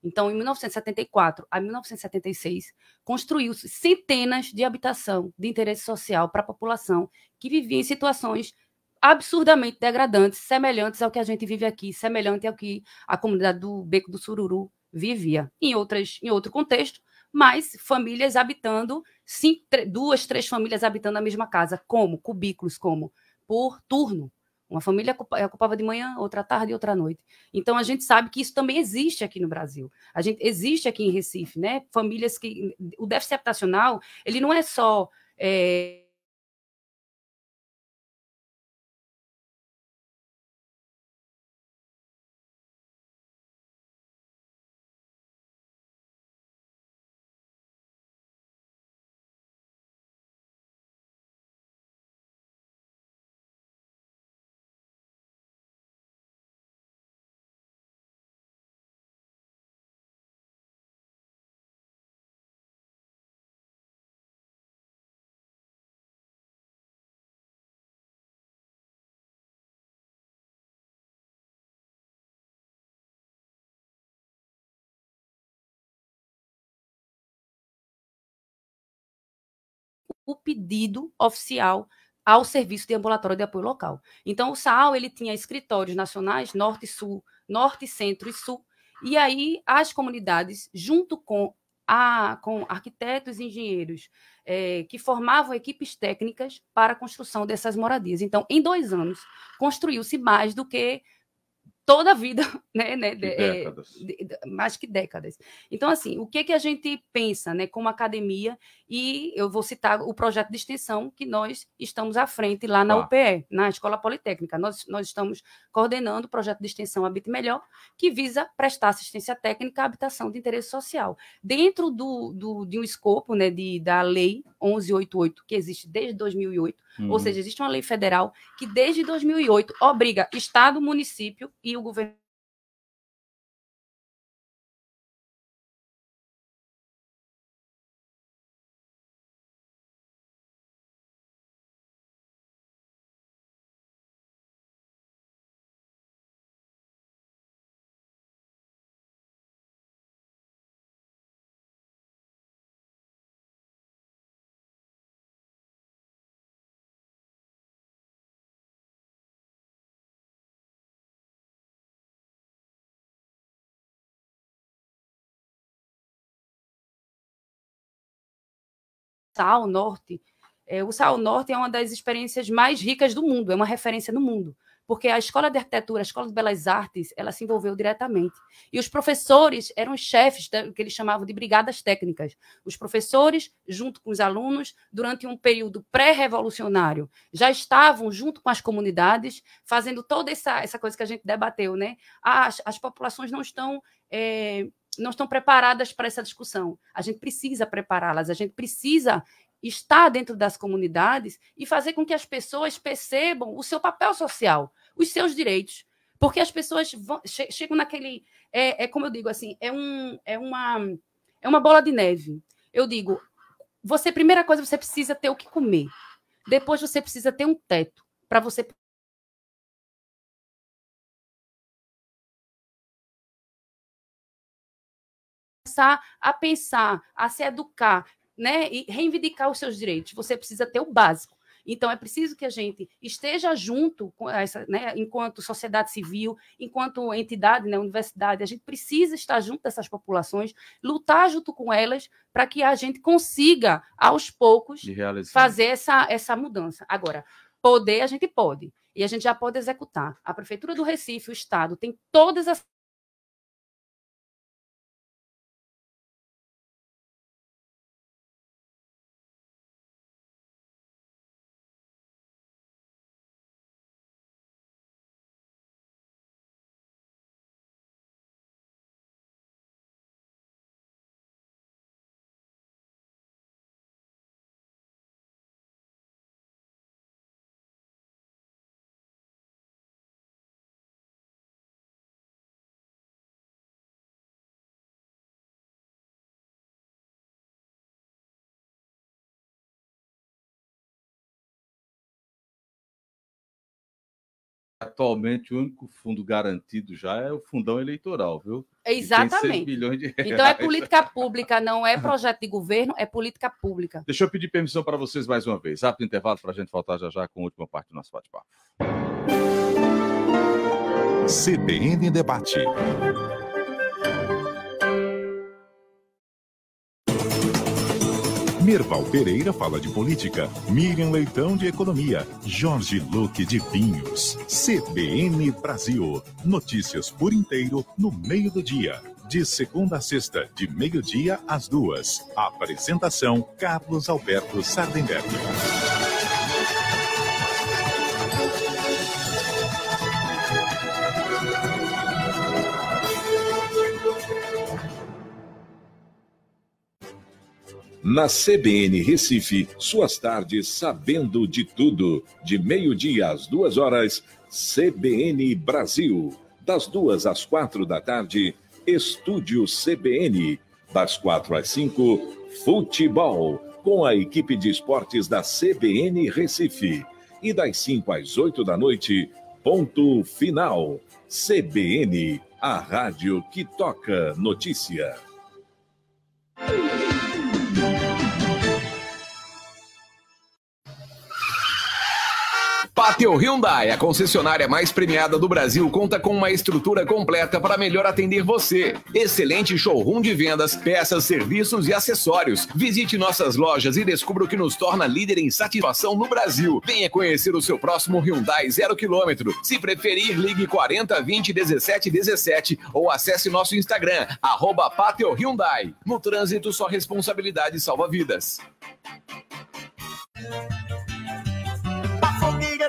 Então, em 1974 a 1976, construiu-se centenas de habitação de interesse social para a população que vivia em situações absurdamente degradantes, semelhantes ao que a gente vive aqui, semelhante ao que a comunidade do Beco do Sururu vivia. Em, outras, em outro contexto, mas famílias habitando, sim duas, três famílias habitando a mesma casa. Como? Cubículos, como? Por turno. Uma família é é, ocupava de manhã, outra tarde e outra noite. Então a gente sabe que isso também existe aqui no Brasil. A gente existe aqui em Recife, né? Famílias que o déficit habitacional ele não é só é, o pedido oficial ao serviço de ambulatório de apoio local. Então, o SAAL ele tinha escritórios nacionais, norte e sul, norte, centro e sul, e aí as comunidades, junto com, a, com arquitetos e engenheiros é, que formavam equipes técnicas para a construção dessas moradias. Então, em dois anos, construiu-se mais do que toda a vida, né? né de, é, de, mais que décadas. Então, assim, o que, que a gente pensa né, como academia e eu vou citar o projeto de extensão que nós estamos à frente lá na ah. Tá. UPE, na Escola Politécnica. Nós, nós estamos coordenando o projeto de extensão Habite Melhor, que visa prestar assistência técnica à habitação de interesse social. Dentro do, do, de um escopo né, de, da Lei 1188, que existe desde 2008, uhum. ou seja, existe uma lei federal que desde 2008 obriga Estado, município e o governo Sal Norte. É, o Sal Norte é uma das experiências mais ricas do mundo, é uma referência no mundo, porque a Escola de Arquitetura, a Escola de Belas Artes, ela se envolveu diretamente. E os professores eram os chefes da que eles chamavam de brigadas técnicas. Os professores, junto com os alunos, durante um período pré-revolucionário, já estavam junto com as comunidades, fazendo toda essa, essa coisa que a gente debateu, né? Ah, as, as populações não estão. É, não estão preparadas para essa discussão. A gente precisa prepará-las, a gente precisa estar dentro das comunidades e fazer com que as pessoas percebam o seu papel social, os seus direitos. Porque as pessoas vão, che chegam naquele. É, é, como eu digo assim, é, um, é, uma, é uma bola de neve. Eu digo, você, primeira coisa, você precisa ter o que comer. Depois você precisa ter um teto para você começar a pensar, a se educar, né, e reivindicar os seus direitos, você precisa ter o básico. Então, é preciso que a gente esteja junto, essa, né, enquanto sociedade civil, enquanto entidade, né, universidade, a gente precisa estar junto dessas populações, lutar junto com elas, para que a gente consiga, aos poucos, fazer essa, essa mudança. Agora, poder a gente pode, e a gente já pode executar. A Prefeitura do Recife, o Estado, tem todas as atualmente o único fundo garantido já é o fundão eleitoral, viu? Exatamente. Então é política pública, não é projeto de governo, é política pública. Deixa eu pedir permissão para vocês mais uma vez. Rápido intervalo para a gente voltar já já com a última parte do nosso bate-papo. CBN Debate. Merval Pereira fala de política, Miriam Leitão de economia, Jorge Luque de vinhos. CBN Brasil. Notícias por inteiro no meio do dia. De segunda a sexta, de meio-dia às duas. Apresentação: Carlos Alberto Sardenberg. Na CBN Recife, suas tardes sabendo de tudo. De meio-dia às duas horas, CBN Brasil. Das duas às quatro da tarde, Estúdio CBN. Das quatro às cinco, Futebol, com a equipe de esportes da CBN Recife. E das cinco às oito da noite, Ponto Final. CBN, a rádio que toca notícia. Pateo Hyundai, a concessionária mais premiada do Brasil, conta com uma estrutura completa para melhor atender você. Excelente showroom de vendas, peças, serviços e acessórios. Visite nossas lojas e descubra o que nos torna líder em satisfação no Brasil. Venha conhecer o seu próximo Hyundai zero quilômetro. Se preferir, ligue 40 20 17 17 ou acesse nosso Instagram, arroba Hyundai. No trânsito, sua responsabilidade salva vidas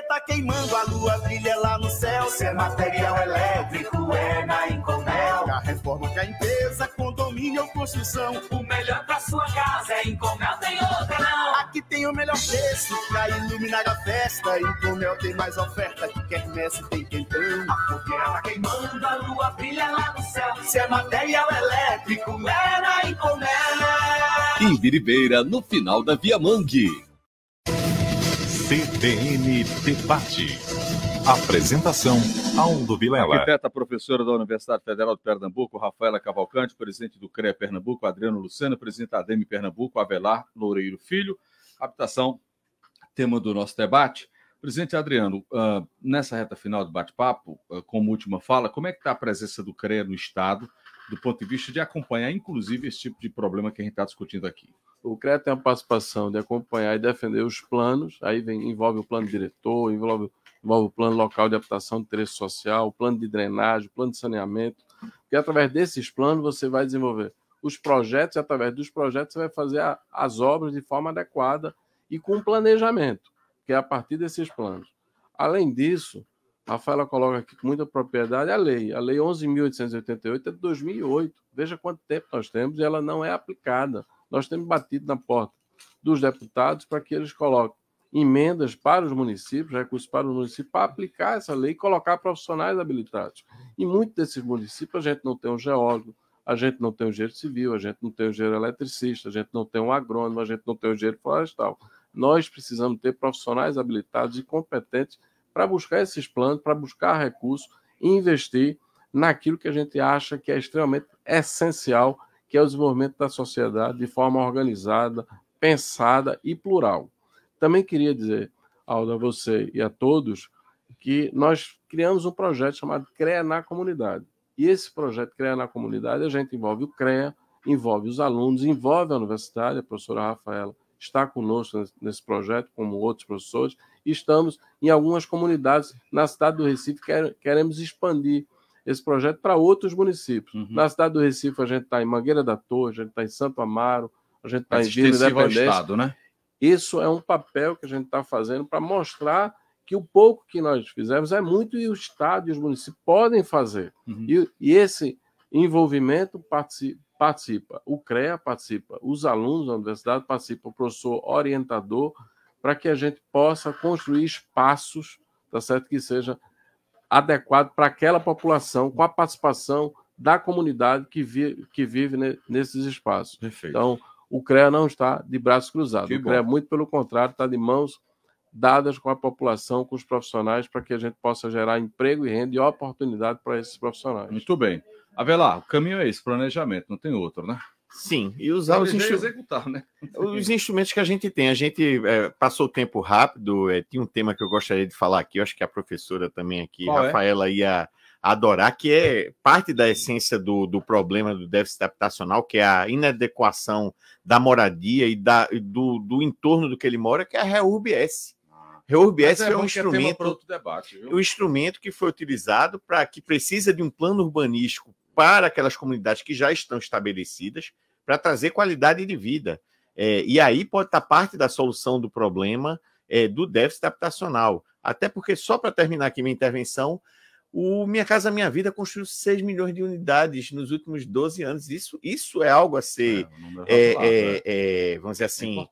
tá queimando, a lua brilha lá no céu. Se é material elétrico, é na Incomel. A reforma que a empresa, condomínio ou construção. O melhor pra sua casa é Incomel, tem outra não. Aqui tem o melhor preço pra iluminar a festa. Incomel tem mais oferta que quer quermesse tem quentão. A fogueira tá queimando, a lua brilha lá no céu. Se é material elétrico, é na Incomel. Em Biribeira, no final da Via Mangue. CBN Debate. Apresentação, Aldo Vilela. Arquiteta professora da Universidade Federal de Pernambuco, Rafaela Cavalcante, presidente do CREA Pernambuco, Adriano Lucena, presidente da ADEME Pernambuco, Avelar Loureiro Filho. Habitação, tema do nosso debate. Presidente Adriano, uh, nessa reta final do bate-papo, uh, como última fala, como é que está a presença do CREA no Estado, do ponto de vista de acompanhar, inclusive, esse tipo de problema que a gente está discutindo aqui? O CREA tem a participação de acompanhar e defender os planos, aí vem, envolve o plano diretor, envolve, envolve o plano local de habitação de interesse social, o plano de drenagem, o plano de saneamento, porque através desses planos você vai desenvolver os projetos, e através dos projetos você vai fazer a, as obras de forma adequada e com planejamento, que é a partir desses planos. Além disso, a Rafaela coloca aqui com muita propriedade a lei. A lei 11.888 é de 2008. Veja quanto tempo nós temos e ela não é aplicada. Nós temos batido na porta dos deputados para que eles coloquem emendas para os municípios, recursos para os municípios, para aplicar essa lei e colocar profissionais habilitados. E muitos desses municípios a gente não tem um geólogo, a gente não tem um engenheiro civil, a gente não tem um engenheiro eletricista, a gente não tem um agrônomo, a gente não tem um engenheiro florestal. Nós precisamos ter profissionais habilitados e competentes para buscar esses planos, para buscar recursos e investir naquilo que a gente acha que é extremamente essencial que é o desenvolvimento da sociedade de forma organizada, pensada e plural. Também queria dizer, Aldo, a você e a todos, que nós criamos um projeto chamado CREA na Comunidade. E esse projeto CREA na Comunidade, a gente envolve o CREA, envolve os alunos, envolve a universidade, a professora Rafaela está conosco nesse projeto, como outros professores, e estamos em algumas comunidades na cidade do Recife, queremos expandir esse projeto para outros municípios. Uhum. Na cidade do Recife, a gente está em Mangueira da Torre, a gente está em Santo Amaro, a gente está é em Vila Independência. Estado, né? Isso é um papel que a gente está fazendo para mostrar que o pouco que nós fizemos é muito e o Estado e os municípios podem fazer. Uhum. E, e, esse envolvimento participa, participa, o CREA participa, os alunos da universidade participam, o professor orientador, para que a gente possa construir espaços, tá certo? Que seja adequado para aquela população, com a participação da comunidade que, vi, que vive ne, né, nesses espaços. Perfeito. Então, o CREA não está de braços cruzados. Que o CREA, bom. muito pelo contrário, está de mãos dadas com a população, com os profissionais, para que a gente possa gerar emprego e renda e oportunidade para esses profissionais. Muito bem. Avelar, o caminho é esse, planejamento, não tem outro, né? Sim, e usar os, instru... executar, né? os instrumentos que a gente tem. A gente é, passou o tempo rápido, é, tinha um tema que eu gostaria de falar aqui, eu acho que a professora também aqui, Qual é? Rafaela, é? ia adorar, que é parte da essência do, do problema do déficit habitacional, que é a inadequação da moradia e da, do, do entorno do que ele mora, que é a REURB-S. REURB-S é, é um instrumento, debate, um instrumento que foi utilizado para que precisa de um plano urbanístico para aquelas comunidades que já estão estabelecidas, para trazer qualidade de vida. É, e aí pode estar parte da solução do problema é, do déficit habitacional. Até porque, só para terminar aqui minha intervenção, o Minha Casa Minha Vida construiu 6 milhões de unidades nos últimos 12 anos. Isso, isso é algo a ser, é, é, vamos dizer assim,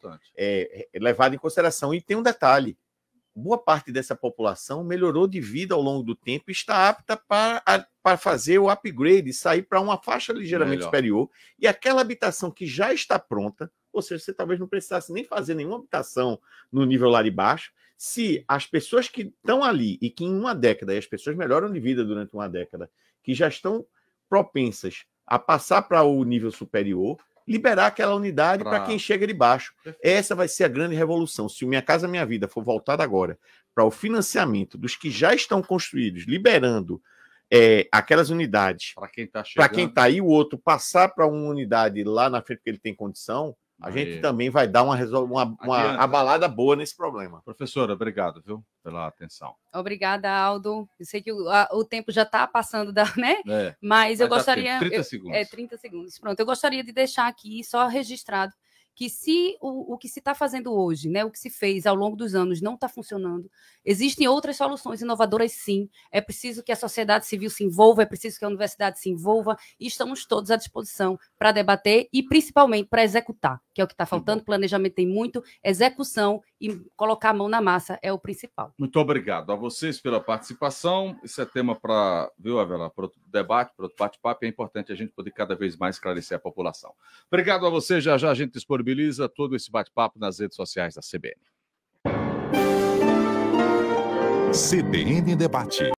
levado em consideração. E tem um detalhe: boa parte dessa população melhorou de vida ao longo do tempo e está apta para, para fazer o upgrade, sair para uma faixa ligeiramente Melhor. superior. E aquela habitação que já está pronta, ou seja, você talvez não precisasse nem fazer nenhuma habitação no nível lá de baixo, se as pessoas que estão ali e que em uma década, e as pessoas melhoram de vida durante uma década, que já estão propensas a passar para o nível superior, liberar aquela unidade para quem chega de baixo. Essa vai ser a grande revolução. Se o Minha Casa Minha Vida for voltada agora para o financiamento dos que já estão construídos, liberando é, aquelas unidades para quem está tá aí, o outro passar para uma unidade lá na frente que ele tem condição, a gente também vai dar uma, uma, uma abalada boa nesse problema. Professora, obrigado, viu, pela atenção. Obrigada, Aldo. Eu sei que o, a, o tempo já está passando, da, né? É, Mas eu gostaria. Tempo. eu, é, segundos. É, 30 segundos. Pronto, eu gostaria de deixar aqui só registrado que se o, o que se está fazendo hoje, né, o que se fez ao longo dos anos não está funcionando, existem outras soluções inovadoras sim. É preciso que a sociedade civil se envolva, é preciso que a universidade se envolva e estamos todos à disposição para debater e principalmente para executar, que é o que está faltando. Planejamento tem muito, execução e colocar a mão na massa é o principal. Muito obrigado a vocês pela participação. Isso é tema para, viu, Avela, para outro debate, para outro bate-papo. É importante a gente poder cada vez mais esclarecer a população. Obrigado a você. Já já a gente disponibiliza disponibiliza todo esse bate-papo nas redes sociais da CBN. CBN Debate.